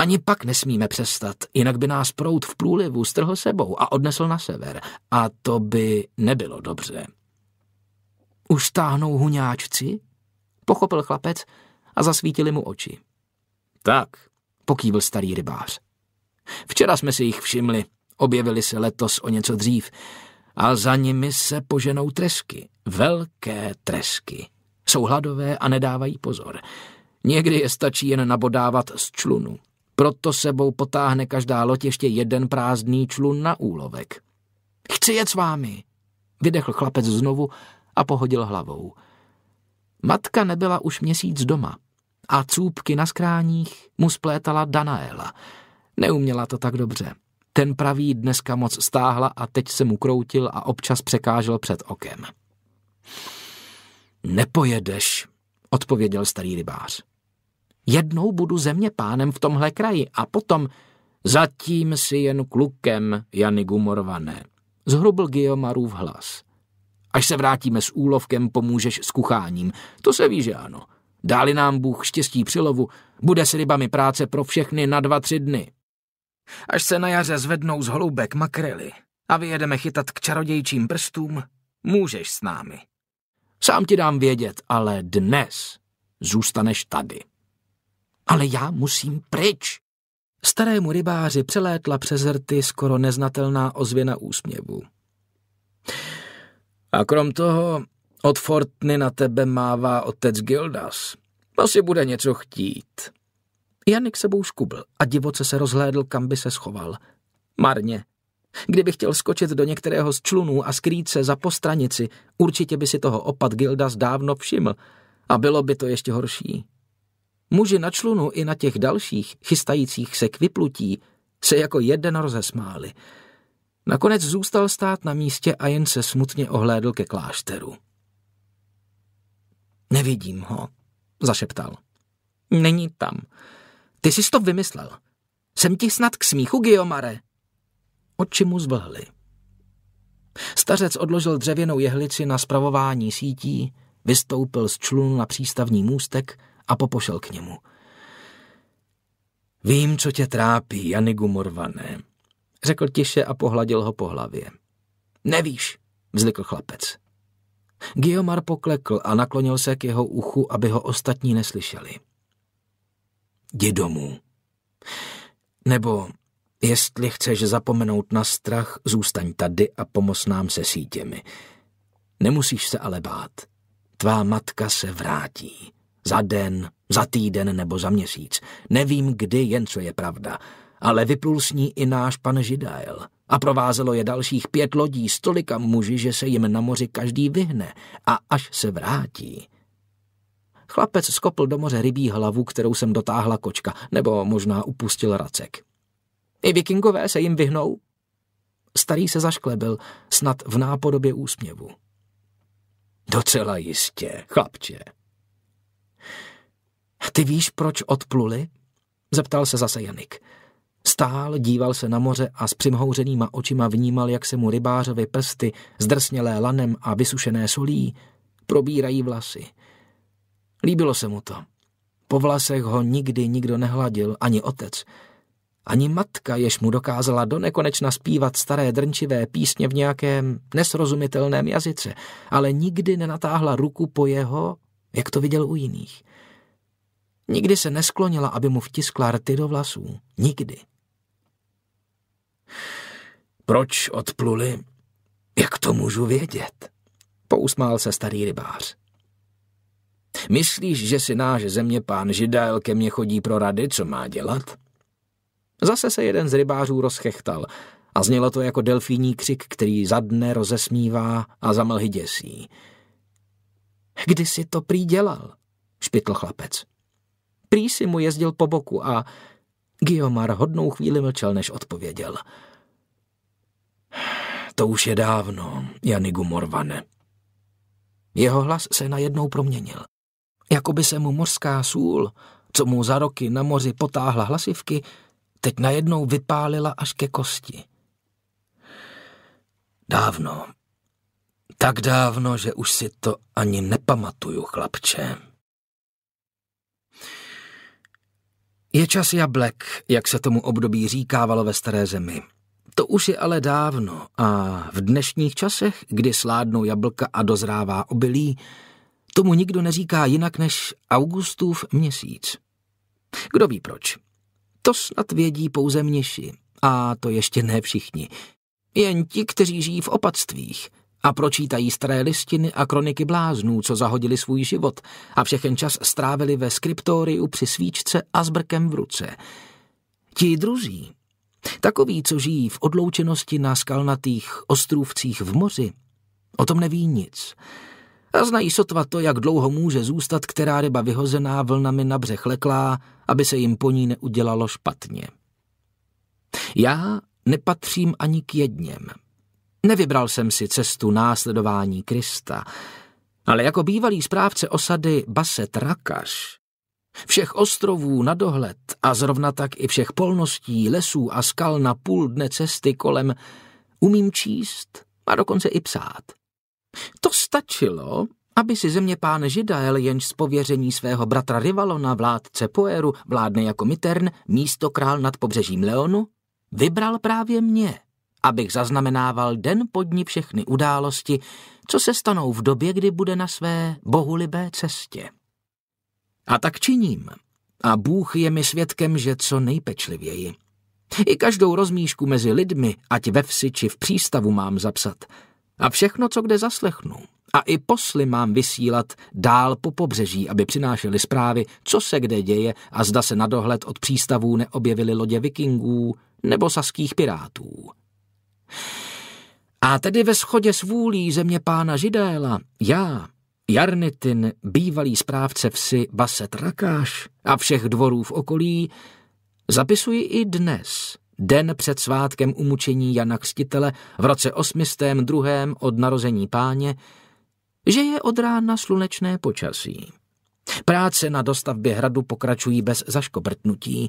Ani pak nesmíme přestat, jinak by nás prout v průlivu strhl sebou a odnesl na sever. A to by nebylo dobře. Už táhnou huňáčci? Pochopil chlapec a zasvítili mu oči. Tak, pokývil starý rybář. Včera jsme si jich všimli, objevili se letos o něco dřív a za nimi se poženou tresky, velké tresky. Jsou hladové a nedávají pozor. Někdy je stačí jen nabodávat z člunu. Proto sebou potáhne každá loď ještě jeden prázdný člun na úlovek. Chci jet s vámi, vydechl chlapec znovu a pohodil hlavou. Matka nebyla už měsíc doma a cůpky na skráních mu splétala Danaela. Neuměla to tak dobře. Ten pravý dneska moc stáhla a teď se mu kroutil a občas překážel před okem. Nepojedeš, odpověděl starý rybář. Jednou budu země pánem v tomhle kraji a potom zatím si jen klukem, Jany Gumorvané. Zhrubil Guillaumarův hlas. Až se vrátíme s úlovkem, pomůžeš s kucháním. To se ví, že ano. Dáli nám Bůh štěstí lovu, bude s rybami práce pro všechny na dva, tři dny. Až se na jaře zvednou z holoubek makrely a vyjedeme chytat k čarodějčím prstům, můžeš s námi. Sám ti dám vědět, ale dnes zůstaneš tady ale já musím pryč. Starému rybáři přelétla přes rty skoro neznatelná ozvěna úsměvu. A krom toho, od Fortny na tebe mává otec Gildas. Asi bude něco chtít. Janik sebou škubl a divoce se rozhlédl, kam by se schoval. Marně. Kdyby chtěl skočit do některého z člunů a skrýt se za postranici, určitě by si toho opat Gildas dávno všiml. A bylo by to ještě horší. Muži na člunu i na těch dalších, chystajících se k vyplutí, se jako jeden rozesmáli. Nakonec zůstal stát na místě a jen se smutně ohlédl ke klášteru. Nevidím ho, zašeptal. Není tam. Ty jsi to vymyslel. Jsem ti snad k smíchu, Giomare. Oči mu zvlhly. Stařec odložil dřevěnou jehlici na spravování sítí, vystoupil z člunu na přístavní můstek a popošel k němu. Vím, co tě trápí, Janigu Morvané, řekl tiše a pohladil ho po hlavě. Nevíš, vzlikl chlapec. Giomar poklekl a naklonil se k jeho uchu, aby ho ostatní neslyšeli. Jdi domů. Nebo jestli chceš zapomenout na strach, zůstaň tady a pomoz nám se sítěmi. Nemusíš se ale bát. Tvá matka se vrátí. Za den, za týden nebo za měsíc. Nevím kdy jen, co je pravda. Ale vyplul s ní i náš pan Židael. A provázelo je dalších pět lodí s tolika muži, že se jim na moři každý vyhne. A až se vrátí... Chlapec skopl do moře rybí hlavu, kterou jsem dotáhla kočka, nebo možná upustil racek. I vikingové se jim vyhnou? Starý se zašklebil, snad v nápodobě úsměvu. Docela jistě, chlapče, ty víš, proč odpluli? Zeptal se zase Janik. Stál, díval se na moře a s přimhouřenýma očima vnímal, jak se mu rybářovi prsty, zdrsnělé lanem a vysušené solí, probírají vlasy. Líbilo se mu to. Po vlasech ho nikdy nikdo nehladil, ani otec. Ani matka, jež mu dokázala do nekonečna zpívat staré drnčivé písně v nějakém nesrozumitelném jazyce, ale nikdy nenatáhla ruku po jeho, jak to viděl u jiných. Nikdy se nesklonila, aby mu vtiskla rty do vlasů. Nikdy. Proč odpluli? Jak to můžu vědět? Pousmál se starý rybář. Myslíš, že si náš země pán Židel ke mně chodí pro rady, co má dělat? Zase se jeden z rybářů rozchechtal a znělo to jako delfíní křik, který za dne rozesmívá a za mlhy děsí. Kdy si to prý dělal? špitl chlapec. Prý si mu jezdil po boku a Giomar hodnou chvíli mlčel, než odpověděl. To už je dávno, Janigu Morvane. Jeho hlas se najednou proměnil. Jakoby se mu mořská sůl, co mu za roky na moři potáhla hlasivky, teď najednou vypálila až ke kosti. Dávno. Tak dávno, že už si to ani nepamatuju, chlapče. Je čas jablek, jak se tomu období říkávalo ve staré zemi. To už je ale dávno a v dnešních časech, kdy sládnou jablka a dozrává obilí, tomu nikdo neříká jinak než Augustův měsíc. Kdo ví proč? To snad vědí pouze mniši, a to ještě ne všichni. Jen ti, kteří žijí v opatstvích, a pročítají staré listiny a kroniky bláznů, co zahodili svůj život a všechen čas strávili ve skriptoriu při svíčce a s brkem v ruce. Ti druzí, takoví, co žijí v odloučenosti na skalnatých ostrůvcích v moři, o tom neví nic. A znají sotva to, jak dlouho může zůstat která ryba vyhozená vlnami na břeh leklá, aby se jim po ní neudělalo špatně. Já nepatřím ani k jedněm. Nevybral jsem si cestu následování Krista, ale jako bývalý správce osady Baset Rakaš, všech ostrovů na dohled a zrovna tak i všech polností, lesů a skal na půl dne cesty kolem, umím číst a dokonce i psát. To stačilo, aby si země pán Židael, jenž z pověření svého bratra Rivalona, vládce Poeru, vládne jako Mitern, místo král nad pobřežím Leonu, vybral právě mě abych zaznamenával den po dní všechny události, co se stanou v době, kdy bude na své bohulibé cestě. A tak činím. A Bůh je mi svědkem, že co nejpečlivěji. I každou rozmíšku mezi lidmi, ať ve vsi či v přístavu mám zapsat. A všechno, co kde zaslechnu. A i posly mám vysílat dál po pobřeží, aby přinášeli zprávy, co se kde děje a zda se na dohled od přístavů neobjevily lodě vikingů nebo saských pirátů. A tedy ve schodě s vůlí země pána Židéla, já, Jarnitin, bývalý správce vsi Baset Rakáš a všech dvorů v okolí, zapisuji i dnes, den před svátkem umučení Jana Křtitele v roce 802. od narození páně, že je od rána slunečné počasí. Práce na dostavbě hradu pokračují bez zaškobrtnutí.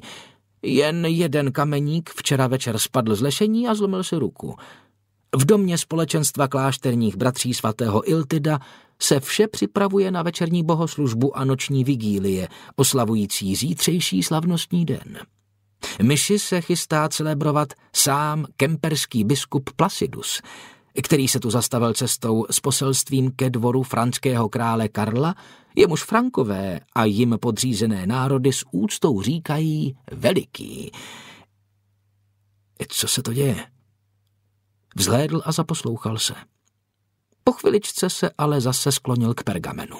Jen jeden kameník včera večer spadl z lešení a zlomil si ruku. V domě společenstva klášterních bratří svatého Iltida se vše připravuje na večerní bohoslužbu a noční vigílie, oslavující zítřejší slavnostní den. Myši se chystá celebrovat sám kemperský biskup Placidus – který se tu zastavil cestou s poselstvím ke dvoru franského krále Karla, jemuž frankové a jim podřízené národy s úctou říkají veliký. Co se to děje? Vzhlédl a zaposlouchal se. Po chviličce se ale zase sklonil k pergamenu.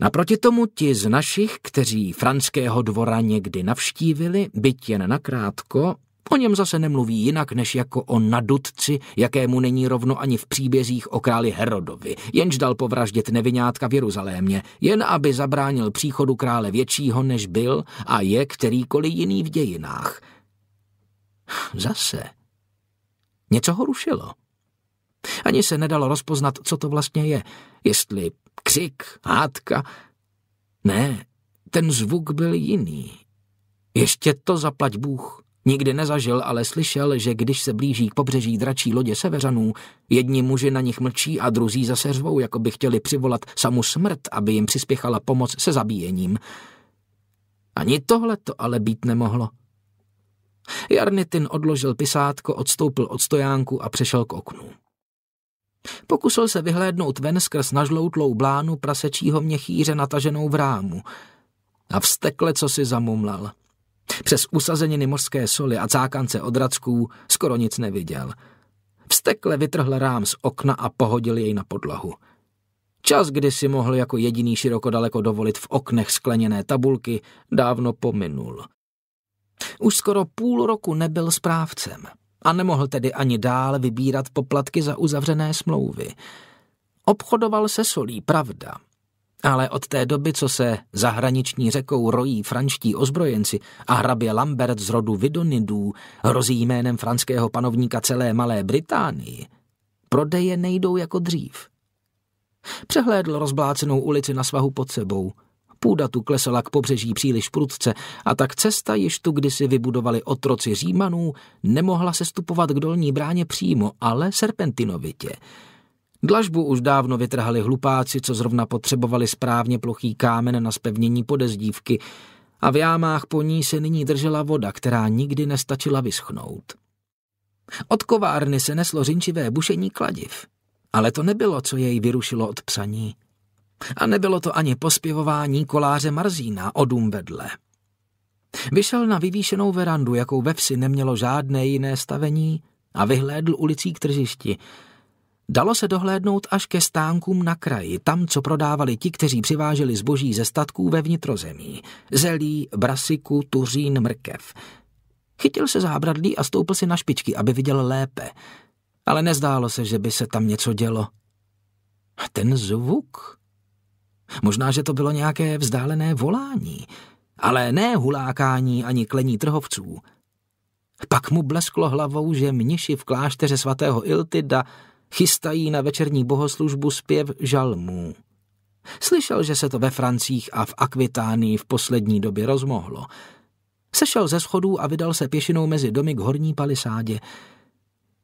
Naproti tomu ti z našich, kteří franského dvora někdy navštívili, byť jen nakrátko, O něm zase nemluví jinak, než jako o nadutci, jakému není rovno ani v příbězích o králi Herodovi, jenž dal povraždit nevinátka v Jeruzalémě, jen aby zabránil příchodu krále většího, než byl a je kterýkoliv jiný v dějinách. Zase. Něco ho rušilo. Ani se nedalo rozpoznat, co to vlastně je. Jestli křik, hádka. Ne, ten zvuk byl jiný. Ještě to zaplať Bůh. Nikdy nezažil, ale slyšel, že když se blíží k pobřeží dračí lodě severanů, jedni muži na nich mlčí a druzí zase řvou, jako by chtěli přivolat samu smrt, aby jim přispěchala pomoc se zabíjením. Ani tohle to ale být nemohlo. Jarnitin odložil pisátko, odstoupil od stojánku a přešel k oknu. Pokusil se vyhlédnout ven skrz nažloutlou blánu prasečího měchýře nataženou v rámu. A vstekle, co si zamumlal – přes usazeniny mořské soli a cákance odracků skoro nic neviděl. Vstekle vytrhl rám z okna a pohodil jej na podlahu. Čas, kdy si mohl jako jediný široko daleko dovolit v oknech skleněné tabulky, dávno pominul. Už skoro půl roku nebyl správcem a nemohl tedy ani dál vybírat poplatky za uzavřené smlouvy. Obchodoval se solí, pravda, ale od té doby, co se zahraniční řekou rojí franští ozbrojenci a hrabě Lambert z rodu Vidonidů hrozí jménem franského panovníka celé Malé Británii, prodeje nejdou jako dřív. Přehlédl rozblácenou ulici na svahu pod sebou. Půda tu klesala k pobřeží příliš prudce a tak cesta, již tu kdysi vybudovali otroci Římanů, nemohla se stupovat k dolní bráně přímo, ale serpentinovitě – Dlažbu už dávno vytrhali hlupáci, co zrovna potřebovali správně plochý kámen na spevnění podezdívky a v jámách po ní se nyní držela voda, která nikdy nestačila vyschnout. Od kovárny se neslo řinčivé bušení kladiv, ale to nebylo, co jej vyrušilo od psaní. A nebylo to ani pospěvování koláře Marzína o dům vedle. Vyšel na vyvýšenou verandu, jakou ve vsi nemělo žádné jiné stavení, a vyhlédl ulicí k tržišti – Dalo se dohlédnout až ke stánkům na kraji, tam, co prodávali ti, kteří přiváželi zboží ze statků ve vnitrozemí. Zelí, brasiku, tuřín, mrkev. Chytil se zábradlí a stoupil si na špičky, aby viděl lépe. Ale nezdálo se, že by se tam něco dělo. Ten zvuk? Možná, že to bylo nějaké vzdálené volání, ale ne hulákání ani klení trhovců. Pak mu blesklo hlavou, že mniši v klášteře svatého Iltida Chystají na večerní bohoslužbu zpěv žalmů. Slyšel, že se to ve Francích a v Akvitánii v poslední době rozmohlo. Sešel ze schodů a vydal se pěšinou mezi domy k horní palisádě.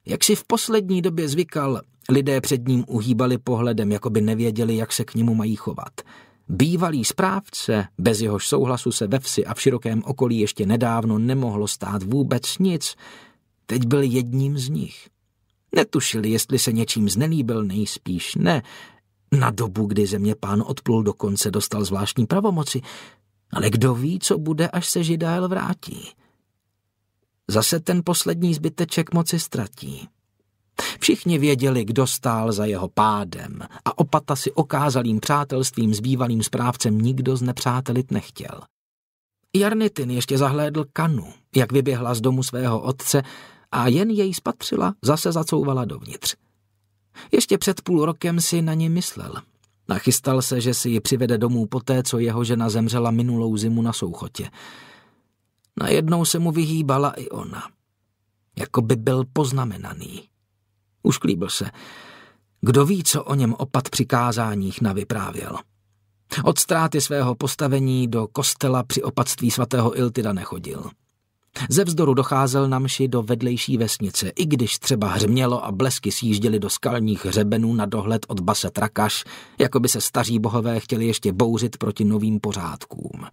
Jak si v poslední době zvykal, lidé před ním uhýbali pohledem, jako by nevěděli, jak se k němu mají chovat. Bývalý správce, bez jehož souhlasu se ve vsi a v širokém okolí ještě nedávno nemohlo stát vůbec nic, teď byl jedním z nich. Netušili, jestli se něčím znelíbil, nejspíš ne. Na dobu, kdy země pán odplul dokonce, dostal zvláštní pravomoci. Ale kdo ví, co bude, až se Židael vrátí. Zase ten poslední zbyteček moci ztratí. Všichni věděli, kdo stál za jeho pádem a opata si okázalým přátelstvím s bývalým správcem nikdo z nepřátelit nechtěl. Jarnitin ještě zahlédl Kanu, jak vyběhla z domu svého otce a jen jej spatřila, zase zacouvala dovnitř. Ještě před půl rokem si na ní myslel. Nachystal se, že si ji přivede domů poté, co jeho žena zemřela minulou zimu na souchotě. Najednou se mu vyhýbala i ona. Jako by byl poznamenaný. Už klíbil se. Kdo ví, co o něm opat přikázáních navyprávěl. Od ztráty svého postavení do kostela při opatství svatého Iltida nechodil. Ze vzdoru docházel na mši do vedlejší vesnice, i když třeba hřmělo a blesky sjížděly do skalních hřebenů na dohled od base Trakaš, jako by se staří bohové chtěli ještě bouřit proti novým pořádkům.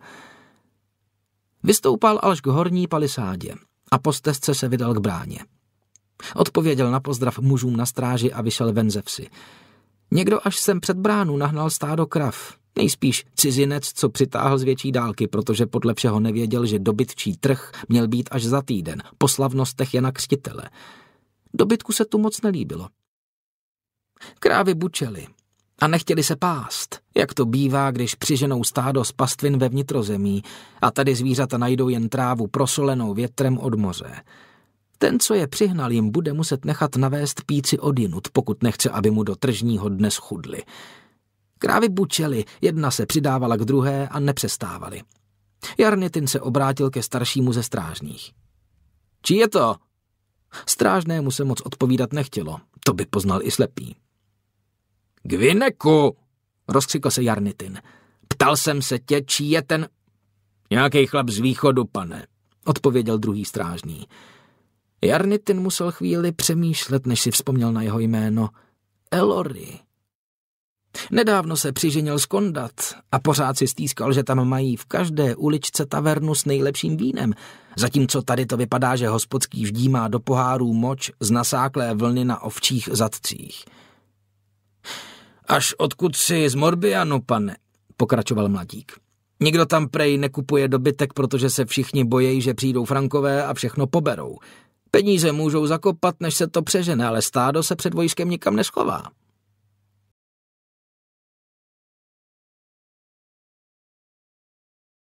Vystoupal až k horní palisádě a po stezce se vydal k bráně. Odpověděl na pozdrav mužům na stráži a vyšel ven ze vsi. Někdo až sem před bránu nahnal stádo krav. Nejspíš cizinec, co přitáhl z větší dálky, protože podle všeho nevěděl, že dobytčí trh měl být až za týden, po slavnostech Jana Křtitele. Dobytku se tu moc nelíbilo. Krávy bučely a nechtěli se pást, jak to bývá, když přiženou stádo z pastvin ve vnitrozemí a tady zvířata najdou jen trávu prosolenou větrem od moře. Ten, co je přihnal, jim bude muset nechat navést píci odinut, pokud nechce, aby mu do tržního dne schudli. Krávy bučely, jedna se přidávala k druhé a nepřestávaly. Jarnitin se obrátil ke staršímu ze strážných. Čí je to? Strážnému se moc odpovídat nechtělo, to by poznal i slepý. Gvineku! rozkřikl se Jarnitin. Ptal jsem se tě, čí je ten... Nějaký chlap z východu, pane, odpověděl druhý strážný. Jarnitin musel chvíli přemýšlet, než si vzpomněl na jeho jméno. Elory. Nedávno se přiženil z Kondat a pořád si stýskal, že tam mají v každé uličce tavernu s nejlepším vínem, zatímco tady to vypadá, že hospodský má do pohárů moč z nasáklé vlny na ovčích zadcích. Až odkud si z Morbianu, pane, pokračoval mladík. Nikdo tam prej nekupuje dobytek, protože se všichni bojejí, že přijdou frankové a všechno poberou. Peníze můžou zakopat, než se to přežene, ale stádo se před vojskem nikam neschová.